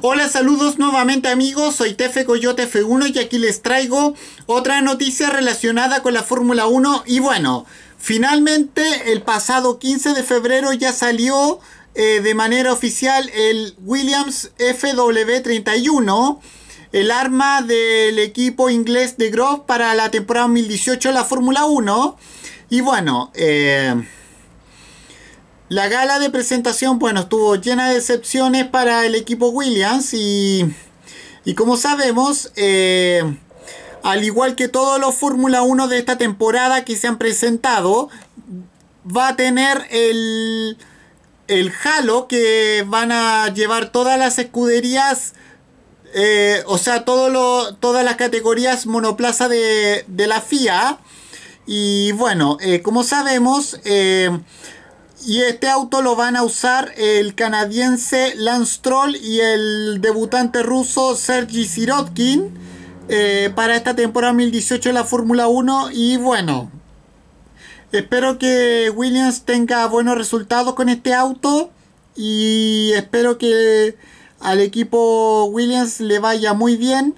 Hola, saludos nuevamente amigos, soy Tefe Coyote F1 y aquí les traigo otra noticia relacionada con la Fórmula 1 y bueno, finalmente el pasado 15 de febrero ya salió eh, de manera oficial el Williams FW31 el arma del equipo inglés de Grove para la temporada 2018 de la Fórmula 1. Y bueno, eh, la gala de presentación, bueno, estuvo llena de excepciones para el equipo Williams y, y como sabemos, eh, al igual que todos los Fórmula 1 de esta temporada que se han presentado, va a tener el, el halo que van a llevar todas las escuderías, eh, o sea, todo todas las categorías monoplaza de, la FIA. Y bueno, eh, como sabemos, y este auto lo van a usar el canadiense Lance Troll y el debutante ruso Sergi Sirotkin eh, para esta temporada 2018 de la Fórmula 1. Y bueno, espero que Williams tenga buenos resultados con este auto y espero que al equipo Williams le vaya muy bien.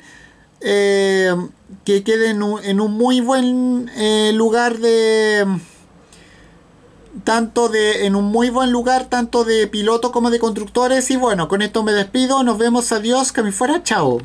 Eh, que quede en un, muy buen eh, lugar de tanto de en un muy buen lugar, tanto de piloto como de constructores. Y bueno, con esto me despido. Nos vemos, adiós, que me fuera, chao.